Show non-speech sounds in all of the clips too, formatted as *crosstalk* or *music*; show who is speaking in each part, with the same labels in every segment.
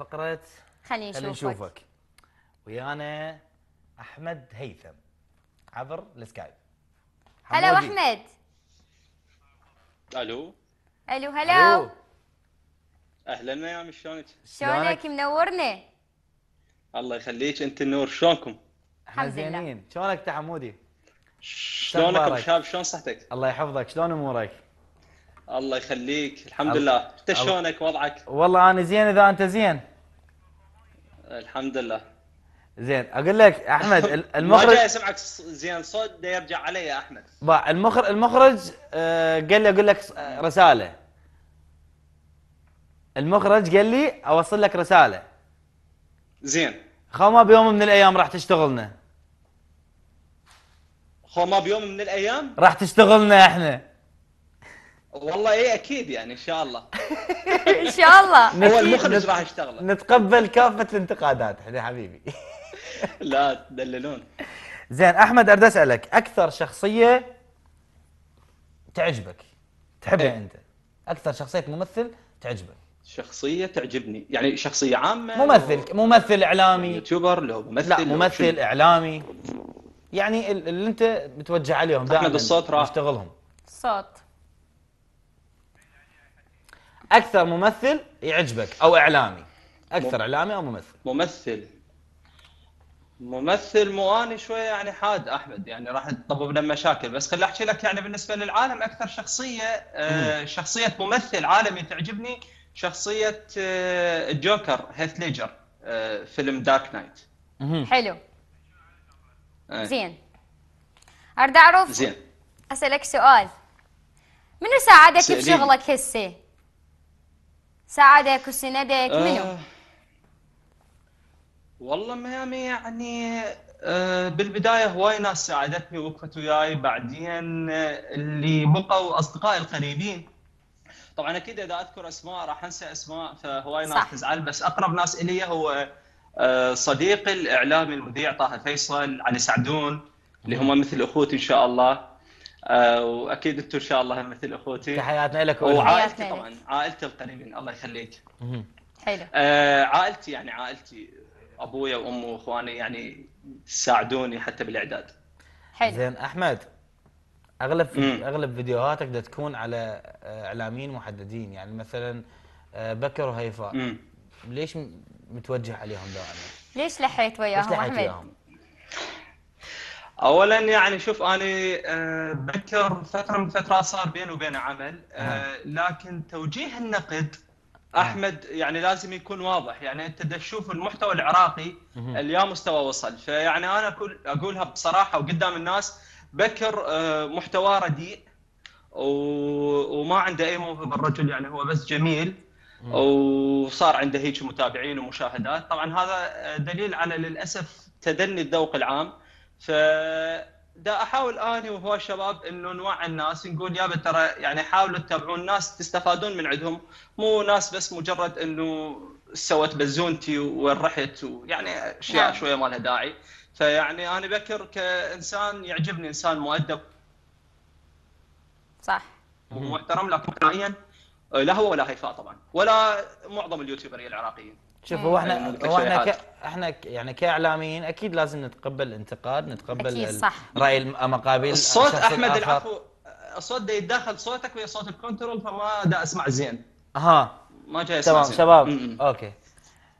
Speaker 1: فقرة خلينا نشوفك, نشوفك. ويانا أحمد هيثم
Speaker 2: عبر السكايب هلا أحمد ألو
Speaker 3: ألو هلا
Speaker 2: أهلا يا عمي شلونك؟ شلونك
Speaker 1: منورنا
Speaker 2: الله يخليك أنت النور شلونكم؟
Speaker 1: الحمد لله شلونك تحمودي؟ شلونك شاب
Speaker 2: شلون صحتك؟ الله يحفظك شلون امورك؟ الله يخليك الحمد لله انت شلونك وضعك؟
Speaker 1: والله انا زين اذا انت زين
Speaker 2: الحمد لله
Speaker 1: زين اقول لك احمد *laughs* المخرج ما جاي
Speaker 2: اسمعك زين صوت ده يرجع علي يا احمد
Speaker 1: المخرج المخرج آه، قال لي اقول لك آه، رساله المخرج قال لي اوصل لك رساله زين خو ما بيوم من الايام راح تشتغلنا
Speaker 2: خو ما بيوم من الايام
Speaker 1: راح تشتغلنا احنا
Speaker 2: والله ايه اكيد يعني ان شاء الله
Speaker 3: *laughs* ان شاء الله
Speaker 2: هو المخرج راح يشتغله
Speaker 1: نتقبل كافه الانتقادات احنا حبيبي
Speaker 2: *laughs* لا تدللون
Speaker 1: زين احمد ارد اسالك اكثر شخصيه تعجبك تحبها إيه. انت اكثر شخصيه ممثل
Speaker 2: تعجبك شخصيه تعجبني يعني شخصيه
Speaker 1: عامه ممثل و... ممثل اعلامي يوتيوبر لو ممثل لا ممثل لو اعلامي يعني اللي انت بتوجه عليهم دائما احمد الصوت راح تشتغلهم الصوت اكثر ممثل يعجبك او اعلامي اكثر م... اعلامي او ممثل ممثل
Speaker 2: ممثل مو اني شويه يعني حاد احمد يعني راح تطبب لنا مشاكل بس خليني احكي لك يعني بالنسبه للعالم اكثر شخصيه آه شخصيه ممثل عالمي تعجبني شخصيه آه الجوكر هيث ليجر آه فيلم دارك نايت حلو إيه. زين
Speaker 3: اريد اعرف زين اسالك سؤال منو ساعدك بشغلك هسه ساعدك وسندك منو؟ آه.
Speaker 2: والله ما يعني آه بالبدايه هواي ناس ساعدتني ووقفت وياي بعدين آه، اللي بقوا اصدقائي القريبين طبعا اكيد اذا اذكر اسماء راح انسى اسماء فهواي ناس تزعل بس اقرب ناس الي هو آه، صديقي الاعلامي المذيع طه فيصل علي سعدون اللي هم مثل اخوتي ان شاء الله آه، واكيد انتم ان شاء الله مثل اخوتي تحياتنا لك وعائلتي طبعا عائلتي القريبين الله يخليك حلو آه عائلتي يعني عائلتي ابويا وامي واخواني يعني ساعدوني حتى بالاعداد
Speaker 1: حلو زين احمد اغلب في اغلب فيديوهاتك تكون على آه، اعلاميين محددين يعني مثلا آه، بكر وهيفاء ليش
Speaker 2: متوجه عليهم دائما؟
Speaker 3: ليش لحيت وياهم ليش لحيت وياهم؟
Speaker 2: اولا يعني شوف انا آه، بكر فتره من فترة صار بيني وبين عمل آه، نعم. لكن توجيه النقد نعم. احمد يعني لازم يكون واضح يعني انت تشوف المحتوى العراقي اليوم مستوى وصل فيعني انا اقول اقولها بصراحه وقدام الناس بكر آه، محتواه رديء وما عنده اي موهبه الرجل يعني هو بس جميل وصار عنده هيك متابعين ومشاهدات طبعا هذا دليل على للاسف تدني الذوق العام دا احاول اني وهو الشباب انه نوعي الناس نقول يا ترى يعني حاولوا تتابعون ناس تستفادون من عندهم مو ناس بس مجرد انه سوت بزونتي وين رحت ويعني اشياء نعم. شويه ما لها داعي فيعني انا بكر كانسان يعجبني انسان مؤدب صح ومحترم لكن مبدئيا لا هو ولا هيفاء طبعا ولا معظم اليوتيوبرين العراقيين شوف هو احنا يعني هو احنا ك...
Speaker 1: احنا يعني كاعلاميين اكيد لازم نتقبل الانتقاد نتقبل أكيد صح. راي مقابل الصوت احمد العفو
Speaker 2: الصوت ده يتدخل صوتك ويا صوت الكنترول فما دا اسمع زين اها ما جاي
Speaker 1: اسمع تمام شباب م -م. اوكي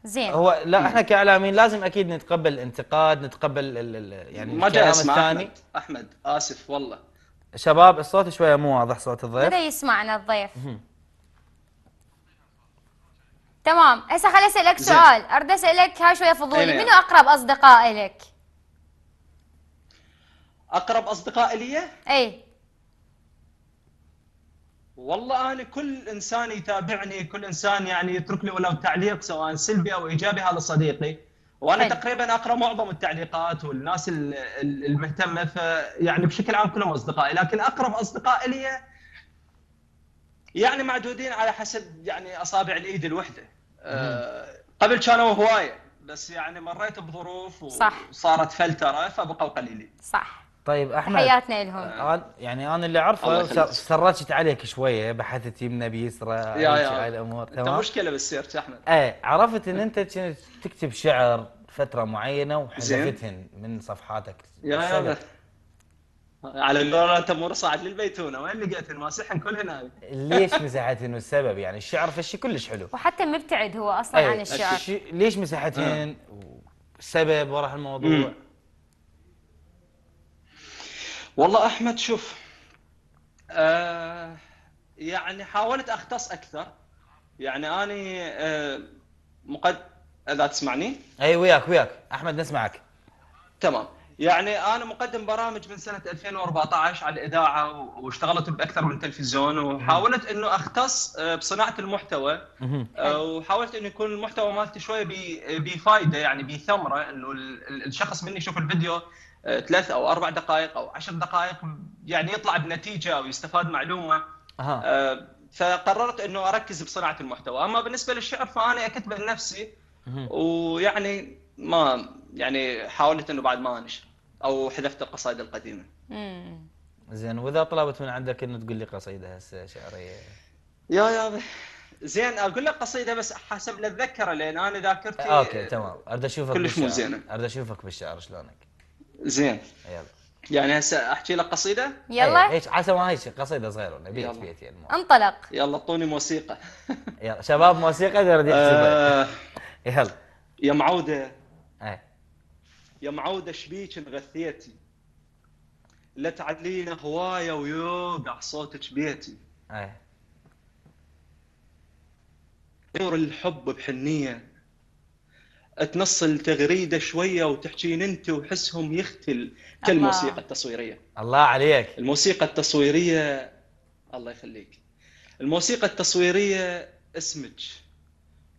Speaker 2: زين هو لا احنا
Speaker 1: كاعلاميين لازم اكيد نتقبل الانتقاد نتقبل ال ال يعني ما جاي اسمع الثاني
Speaker 2: احمد, أحمد. اسف والله
Speaker 1: شباب الصوت شويه مو واضح صوت الضيف بدا
Speaker 3: يسمعنا الضيف تمام هسه خليني اسالك سؤال اريد اسالك هاي شويه فضولي منو اقرب اصدقاء لك
Speaker 2: اقرب اصدقاء لي اي والله انا كل انسان يتابعني كل انسان يعني يترك لي ولو تعليق سواء سلبي او ايجابي هذا صديقي وانا حل. تقريبا اقرا معظم التعليقات والناس المهتمه فيعني بشكل عام كلهم اصدقائي لكن اقرب اصدقاء لي يعني معدودين على حسب يعني اصابع الايد الوحده أه قبل كانوا هوايه بس يعني مريت بظروف وصارت فلتره فبقوا قليلين صح
Speaker 1: طيب احمد حياتنا لهم آه يعني انا اللي اعرفه سرجت عليك شويه بحثت يمنى بيسرى على الامور تمام انت مشكله
Speaker 2: بالسيرش احمد
Speaker 1: ايه عرفت ان انت كنت تكتب شعر فتره معينه وحذفتهن من صفحاتك
Speaker 2: يا على قول انت مو صاعد للبيتونه وين لقيت الماسحن كل هنا
Speaker 1: ليش مسحتهن والسبب يعني الشعر فشي كلش حلو
Speaker 3: وحتى مبتعد هو اصلا أيه. عن الشعر الشي...
Speaker 1: ليش مسحتهن آه. والسبب وراء الموضوع مم.
Speaker 2: والله احمد شوف آه يعني حاولت اختص اكثر يعني اني آه مقد اذا تسمعني اي وياك وياك احمد نسمعك تمام يعني انا مقدم برامج من سنه 2014 على الاذاعه واشتغلت باكثر من تلفزيون وحاولت انه اختص آه، بصناعه المحتوى آه، وحاولت انه يكون المحتوى مالتي شويه بفائده يعني بثمره انه الشخص مني يشوف الفيديو آه، ثلاث او اربع دقائق او عشر دقائق يعني يطلع بنتيجه او يستفاد معلومه أه. فقررت انه اركز بصناعه المحتوى اما بالنسبه للشعر فانا اكتبه لنفسي ويعني ما يعني حاولت انه بعد ما انشر او حذفت القصائد القديمه امم زين واذا طلبت من عندك انه تقول لي قصيده هسه شعريه يا يا زين اقول لك قصيده بس حسب لا اتذكره لان انا ذاكرتي آه، اوكي تمام
Speaker 1: اريد اشوفك كلش مو زينه اريد اشوفك بالشعر شلونك زين
Speaker 2: يلا يعني هسه احكي لك قصيده يلا هيك عسى ما هيك قصيده صغيره نبي بيت يعني انطلق يلا اعطوني موسيقى يلا شباب موسيقى آه. يلا يا معوده يا معودة شبيك انغثيتي لا تعدلين هواية ويوقع صوتك بيتي أي. آه. نور الحب بحنية تنصل تغريدة شوية وتحجين انت وحسهم يختل كالموسيقى التصويرية الله عليك الموسيقى التصويرية الله يخليك الموسيقى التصويرية اسمك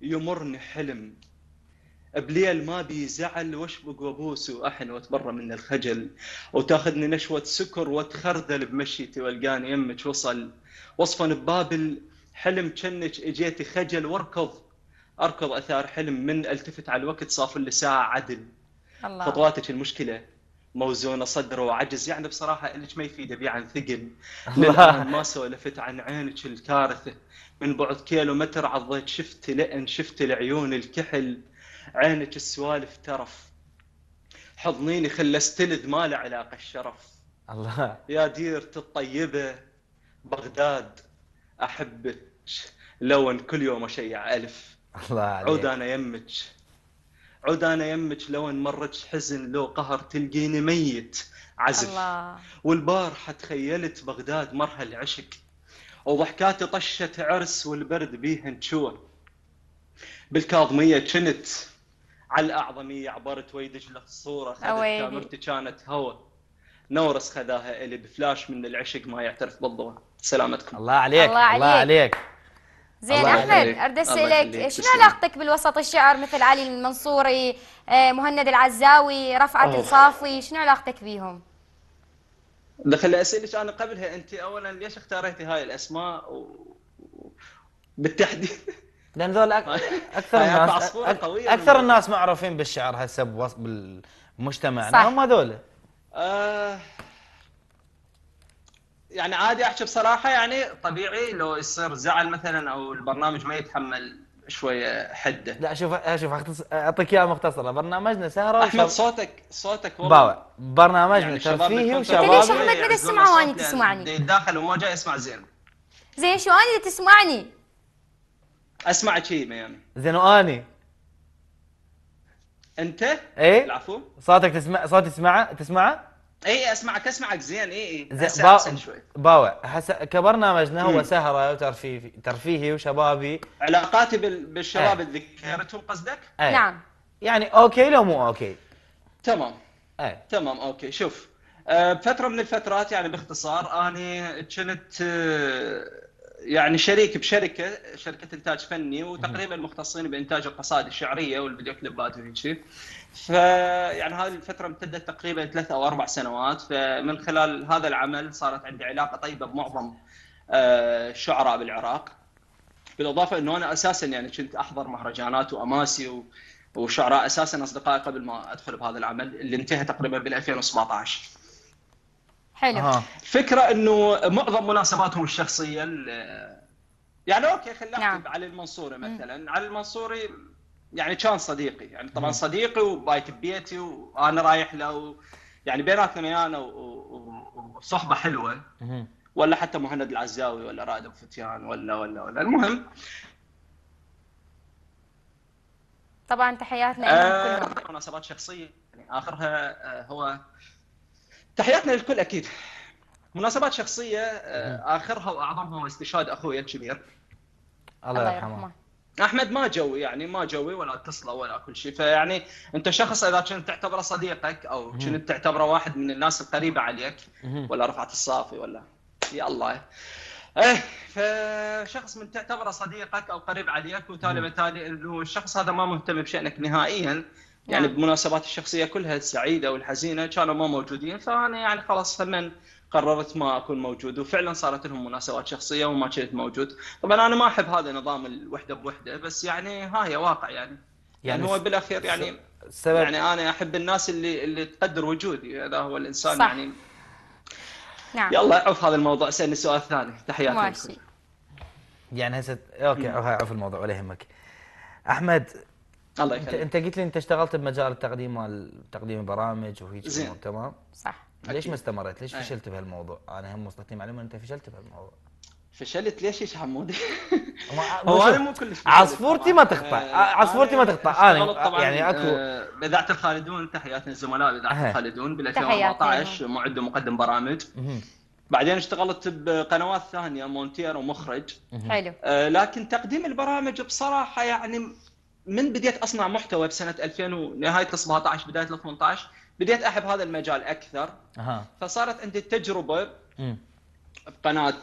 Speaker 2: يمرني حلم بليل ما بي زعل واشبق وابوس واحن واتبرى من الخجل وتاخذني نشوه سكر واتخرذل بمشيتي والقاني يمك وصل وصفا ببابل حلم كنك اجيتي خجل واركض اركض اثار حلم من التفت على الوقت صافر لساعه ساعه عدل
Speaker 3: الله. خطواتك
Speaker 2: المشكله موزونه صدره وعجز يعني بصراحه انك ما يفيد ابي عن ثقل للان ما سولفت عن عينك الكارثه من بعد كيلو متر عضيت شفت لان شفت العيون الكحل عينك السوالف ترف حضنيني استلذ ما له علاقه الشرف الله يا ديرتي الطيبه بغداد احبك لو ان كل يوم اشيع الف الله عليك عود انا يمك عود انا يمك لو ان مرك حزن لو قهر تلقيني ميت عزف الله. والبارحه تخيلت بغداد مرها العشق وضحكاتي طشت عرس والبرد بيهن شوه بالكاظميه كنت على الأعظمية عبرت ويا دجلة الصورة خذت كاميرتي كانت هوا نورس خذاها إلي بفلاش من العشق ما يعترف بالضوء سلامتكم الله عليك الله عليك, الله عليك.
Speaker 3: زين احمد ارد اسالك شنو علاقتك بالوسط الشعر مثل علي المنصوري آه، مهند العزاوي رفعت الصافي شنو علاقتك بيهم؟
Speaker 2: دخل اسالك انا قبلها انت اولا ليش اختاريتي هاي الاسماء و...
Speaker 1: بالتحديد لان ذول *laughs* اكثر الناس اكثر الناس معروفين بالشعر هسه صح هم هذول
Speaker 2: أه يعني عادي احكي بصراحه يعني طبيعي لو يصير زعل مثلا او البرنامج ما يتحمل شويه حده لا شوف
Speaker 1: شوف اعطيك اياها مختصره برنامجنا سهره احمد صوتك
Speaker 2: صوتك والله
Speaker 1: برنامجنا يعني ترفيهي وشبابي ليش احمد
Speaker 2: ما تسمع وانا تسمعني داخل وما جاي اسمع زين
Speaker 3: زين شو انا تسمعني
Speaker 2: اسمع شيء يعني زين واني
Speaker 1: انت؟ اي العفو صوتك تسمع صوتي تسمعه تسمعه؟
Speaker 2: اي اسمعك اسمعك زين اي اي زين با... احسن شوي
Speaker 1: باوع حس... كبرنامجنا هو سهره وترفيهي ترفيهي وشبابي علاقاتي بال... بالشباب إيه. اللي ذكرتهم
Speaker 2: قصدك؟ أي. نعم يعني اوكي لو مو اوكي تمام اي تمام اوكي شوف بفتره آه، من الفترات يعني باختصار اني كنت آه، يعني شريك بشركه شركه انتاج فني وتقريبا مختصين بانتاج القصائد الشعريه والفيديو كليبات وهيك فيعني هذه الفتره امتدت تقريبا ثلاث او اربع سنوات فمن خلال هذا العمل صارت عندي علاقه طيبه بمعظم الشعراء آه، بالعراق بالاضافه انه انا اساسا يعني كنت احضر مهرجانات واماسي وشعراء اساسا اصدقائي قبل ما ادخل بهذا العمل اللي انتهى تقريبا بال 2017 حلو آه. فكره انه معظم مناسباتهم الشخصيه يعني اوكي خلينا نعم. علي المنصوري مثلا مم. علي المنصوري يعني كان صديقي يعني طبعا صديقي وبايت ببيتي وانا رايح له يعني بيناتنا ميانه وصحبه حلوه مم. ولا حتى مهند العزاوي ولا رائد ابو فتيان ولا ولا ولا المهم
Speaker 3: طبعا تحياتنا آه
Speaker 2: مناسبات شخصيه يعني اخرها آه هو تحياتنا للكل اكيد مناسبات شخصيه آه، اخرها واعظمها استشهاد اخوي الكبير الله يرحمه احمد ما جوي يعني ما جوي ولا اتصله ولا كل شيء فيعني انت شخص اذا كنت تعتبره صديقك او كنت تعتبره واحد من الناس القريبه عليك ولا رفعت الصافي ولا يا الله ايه فشخص من تعتبره صديقك او قريب عليك وتالي بالتالي انه الشخص هذا ما مهتم بشانك نهائيا يعني نعم. بمناسبات الشخصيه كلها السعيده والحزينه كانوا ما موجودين فانا يعني خلاص هم قررت ما اكون موجود وفعلا صارت لهم مناسبات شخصيه وما كنت موجود طبعا انا ما احب هذا نظام الوحده بوحده بس يعني هاي واقع يعني يعني, يعني هو بالاخير يعني سبب يعني انا احب الناس اللي اللي تقدر وجودي هذا هو الانسان صح. يعني نعم يلا عف هذا الموضوع سالني سؤال ثاني تحياتي ماشي
Speaker 1: يعني هسه اوكي عوف الموضوع ولا يهمك احمد الله يخليك انت, انت قلت لي انت اشتغلت بمجال التقديم مال تقديم البرامج وهيك تمام صح ليش ما استمريت؟ ليش فشلت بهالموضوع؟ انا هم وصلتني معلومه انت فشلت بهالموضوع فشلت ليش يا حمودي؟ *laughs* هو انا مو كلش عصفورتي ما تقطع آه، عصفورتي ما تقطع انا يعني اكو
Speaker 2: باذاعه الخالدون تحياتنا الزملاء باذاعه الخالدون بال 2014 معد ومقدم برامج بعدين اشتغلت بقنوات ثانيه مونتير ومخرج حلو آه، لكن تقديم البرامج بصراحه يعني من بديت اصنع محتوى بسنه 2000 ونهايه 17 بدايه 18 بديت احب هذا المجال اكثر أه. فصارت عندي التجربه بقناه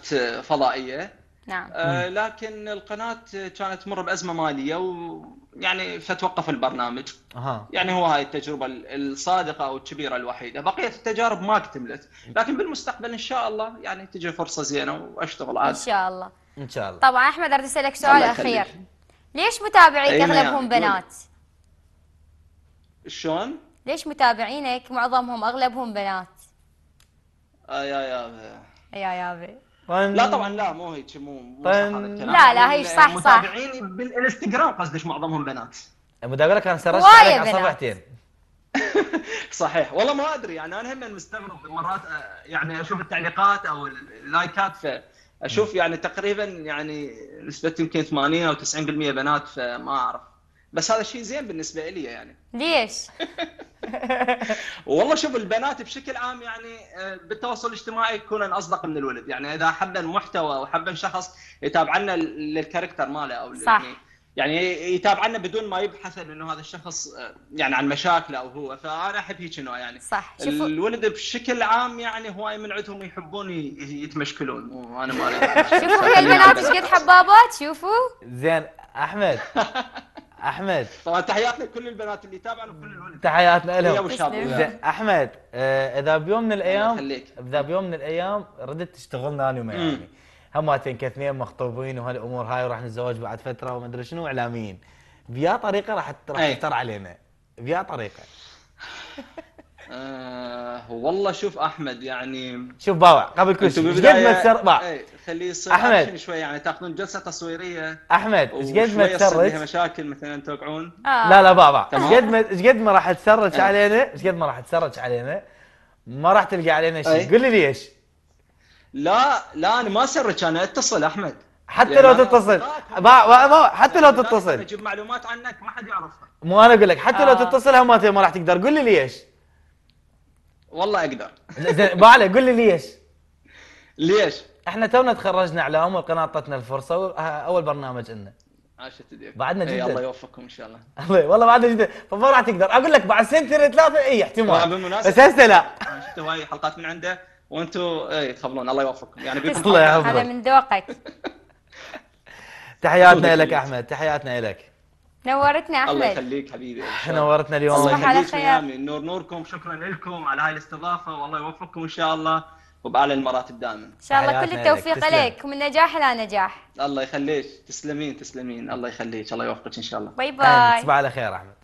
Speaker 2: فضائيه نعم آه لكن القناه كانت تمر بازمه ماليه ويعني فتوقف البرنامج أه. يعني هو هاي التجربه الصادقه او الكبيره الوحيده بقيه التجارب ما اكتملت لكن بالمستقبل ان شاء الله يعني تجي فرصه زينه واشتغل عاد ان شاء الله ان شاء الله
Speaker 3: طبعا احمد اريد اسالك سؤال اخير ليش متابعيك اغلبهم بنات؟ شلون؟ ليش متابعينك معظمهم اغلبهم بنات؟
Speaker 2: اي آه، يا يابا
Speaker 3: يا يابا
Speaker 2: طن... لا طبعا لا مو هيك مو, مو طن... لا لا هي صح صح متابعيني بالانستغرام قصدك معظمهم بنات بدي اقول انا عليك على صفحتين *laughs* صحيح والله ما ادري يعني انا هم مستغرب مرات آه، يعني اشوف التعليقات او اللايكات ف اشوف يعني تقريبا يعني نسبه يمكن 80 او 90% بنات فما اعرف بس هذا شيء زين بالنسبه لي يعني ليش؟ *laughs* والله شوف البنات بشكل عام يعني آه، بالتواصل الاجتماعي يكونن اصدق من الولد يعني اذا حبن محتوى او حبن شخص يتابعنا للكاركتر ماله او صح. يعني يعني يتابعنا بدون ما يبحث انه هذا الشخص آه، يعني عن مشاكله او هو فانا احب هيك نوع يعني صح الولد بشكل عام يعني هواي من عندهم يحبون يتمشكلون وانا ما *laughs* شوفوا هي البنات ايش قد حبابات شوفوا زين احمد *laughs* احمد طبعا تحياتنا لكل البنات اللي تابعنا وكل الولد
Speaker 1: تحياتنا لهم احمد آه، اذا بيوم من الايام اذا بيوم من الايام ردت تشتغلنا انا وميامي يعني. هماتين كاثنين مخطوبين وهالامور هاي وراح نتزوج بعد فتره وما ادري شنو اعلاميين بيا طريقه راح راح إيه. تاثر علينا
Speaker 2: بيا طريقه *laughs* آه والله شوف احمد يعني
Speaker 1: شوف باوع قبل كل شيء ايش قد ما تسر باوع
Speaker 2: إيه، خليه يصير احمد شوي يعني تاخذون جلسه تصويريه احمد ايش قد ما تسرج مشاكل مثلا توقعون آه. لا لا باوع ايش قد ما
Speaker 1: ايش قد ما راح تسرج إيه. علينا ايش قد ما راح تسرج علينا ما راح تلقى علينا شيء قول لي ليش لا لا انا ما سرك انا اتصل احمد حتى لو تتصل با با با حتى لو تتصل اجيب
Speaker 2: معلومات عنك
Speaker 1: ما حد يعرفها مو انا اقول لك حتى لو آه. تتصل هم ما راح تقدر قول لي ليش والله اقدر *laughs* زين ما قول لي ليش ليش احنا تونا تخرجنا اعلام والقناه اعطتنا الفرصه آه، اول برنامج لنا
Speaker 2: عاشت ايديك بعدنا جدا الله يوفقكم ان شاء الله
Speaker 1: *laughs* الله والله بعدنا جدا فما راح تقدر اقول لك بعد سنتين ثلاثه اي احتمال بس هسه لا آه،
Speaker 2: شفت هواي حلقات من عنده وانتم اي تخبلون الله يوفقكم يعني بيكم الله يحفظك هذا
Speaker 1: من ذوقك *laughs* تحياتنا لك احمد تحياتنا لك
Speaker 3: نورتنا احمد الله
Speaker 2: يخليك حبيبي
Speaker 1: نورتنا اليوم الله يخليك
Speaker 2: ميامي نور نوركم شكرا لكم على هاي الاستضافه والله يوفقكم ان شاء الله وباعلى المراتب دائما ان شاء الله كل التوفيق لك
Speaker 3: ومن نجاح الى نجاح
Speaker 2: الله يخليك تسلمين تسلمين الله يخليك الله يوفقك ان شاء الله باي باي تصبح على خير احمد